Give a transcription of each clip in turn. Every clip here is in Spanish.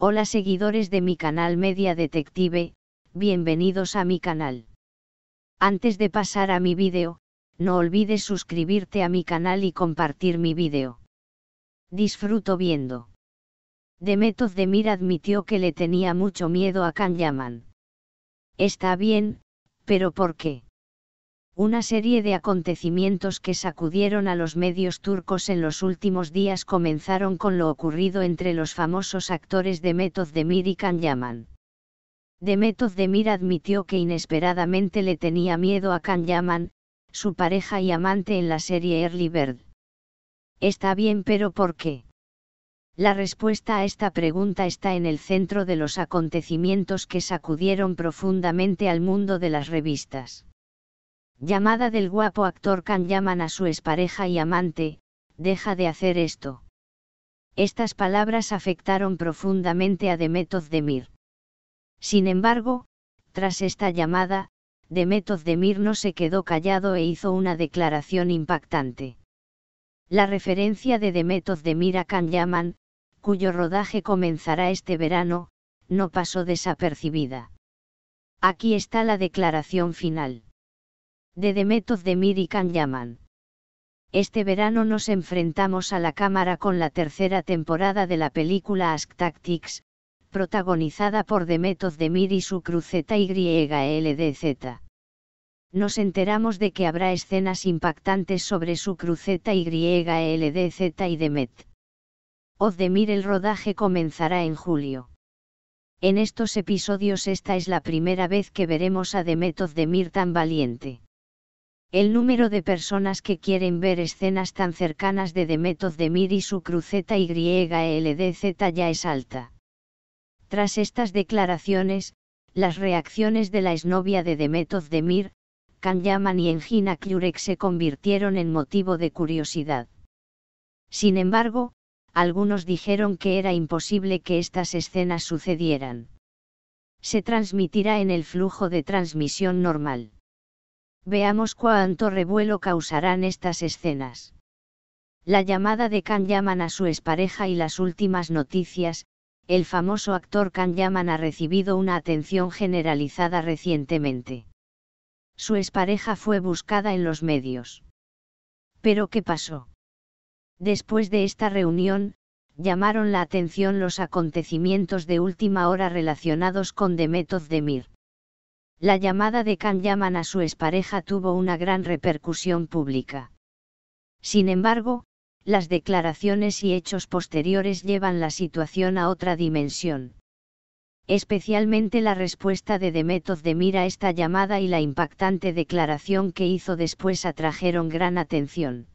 Hola seguidores de mi canal Media Detective, bienvenidos a mi canal. Antes de pasar a mi vídeo, no olvides suscribirte a mi canal y compartir mi vídeo. Disfruto viendo. de Mir admitió que le tenía mucho miedo a Yaman. Está bien, pero ¿por qué? una serie de acontecimientos que sacudieron a los medios turcos en los últimos días comenzaron con lo ocurrido entre los famosos actores Demet Demir y Can Yaman. Demet Demir admitió que inesperadamente le tenía miedo a Can Yaman, su pareja y amante en la serie Early Bird. Está bien pero ¿por qué? La respuesta a esta pregunta está en el centro de los acontecimientos que sacudieron profundamente al mundo de las revistas llamada del guapo actor Can Yaman a su expareja y amante, deja de hacer esto. Estas palabras afectaron profundamente a Demetov Demir. Sin embargo, tras esta llamada, Demetov Demir no se quedó callado e hizo una declaración impactante. La referencia de Demetov Demir a Can Yaman, cuyo rodaje comenzará este verano, no pasó desapercibida. Aquí está la declaración final de The Method y Can Yaman. Este verano nos enfrentamos a la cámara con la tercera temporada de la película Ask Tactics, protagonizada por Demet Demir y su cruceta YLDZ. Nos enteramos de que habrá escenas impactantes sobre su cruceta YLDZ y Demet. Mir el rodaje comenzará en julio. En estos episodios esta es la primera vez que veremos a Demet demir tan valiente. El número de personas que quieren ver escenas tan cercanas de Demetoz de y su cruceta YLDZ ya es alta. Tras estas declaraciones, las reacciones de la exnovia de Demetoz de Can y Engina Klurek se convirtieron en motivo de curiosidad. Sin embargo, algunos dijeron que era imposible que estas escenas sucedieran. Se transmitirá en el flujo de transmisión normal. Veamos cuánto revuelo causarán estas escenas. La llamada de Can Yaman a su expareja y las últimas noticias, el famoso actor Can Yaman ha recibido una atención generalizada recientemente. Su expareja fue buscada en los medios. Pero ¿qué pasó? Después de esta reunión, llamaron la atención los acontecimientos de última hora relacionados con Demet Demir. La llamada de Can Yaman a su expareja tuvo una gran repercusión pública. Sin embargo, las declaraciones y hechos posteriores llevan la situación a otra dimensión. Especialmente la respuesta de Demetov de a esta llamada y la impactante declaración que hizo después atrajeron gran atención.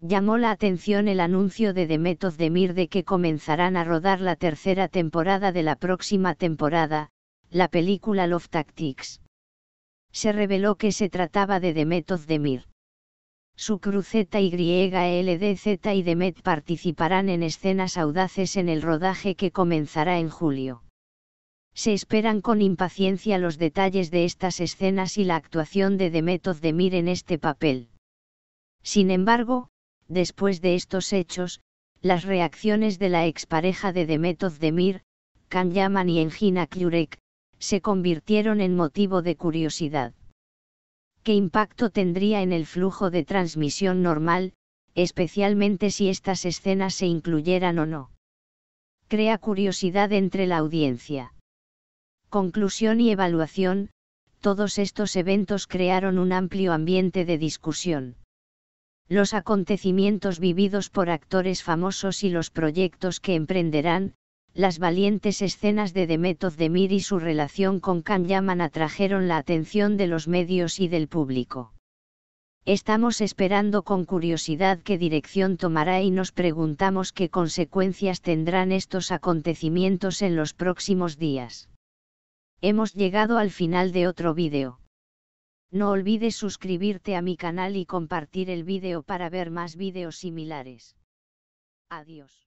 Llamó la atención el anuncio de Demetov de de que comenzarán a rodar la tercera temporada de la próxima temporada, la película Love Tactics. Se reveló que se trataba de Demet Mir. Su cruceta YLDZ y Demet participarán en escenas audaces en el rodaje que comenzará en julio. Se esperan con impaciencia los detalles de estas escenas y la actuación de Demet Mir en este papel. Sin embargo, después de estos hechos, las reacciones de la expareja de Demet Demir, Can Yaman y Engina Kliurek, se convirtieron en motivo de curiosidad. ¿Qué impacto tendría en el flujo de transmisión normal, especialmente si estas escenas se incluyeran o no? Crea curiosidad entre la audiencia. Conclusión y evaluación, todos estos eventos crearon un amplio ambiente de discusión los acontecimientos vividos por actores famosos y los proyectos que emprenderán, las valientes escenas de Demetod Demir y su relación con Can Yaman atrajeron la atención de los medios y del público. Estamos esperando con curiosidad qué dirección tomará y nos preguntamos qué consecuencias tendrán estos acontecimientos en los próximos días. Hemos llegado al final de otro vídeo. No olvides suscribirte a mi canal y compartir el vídeo para ver más vídeos similares. Adiós.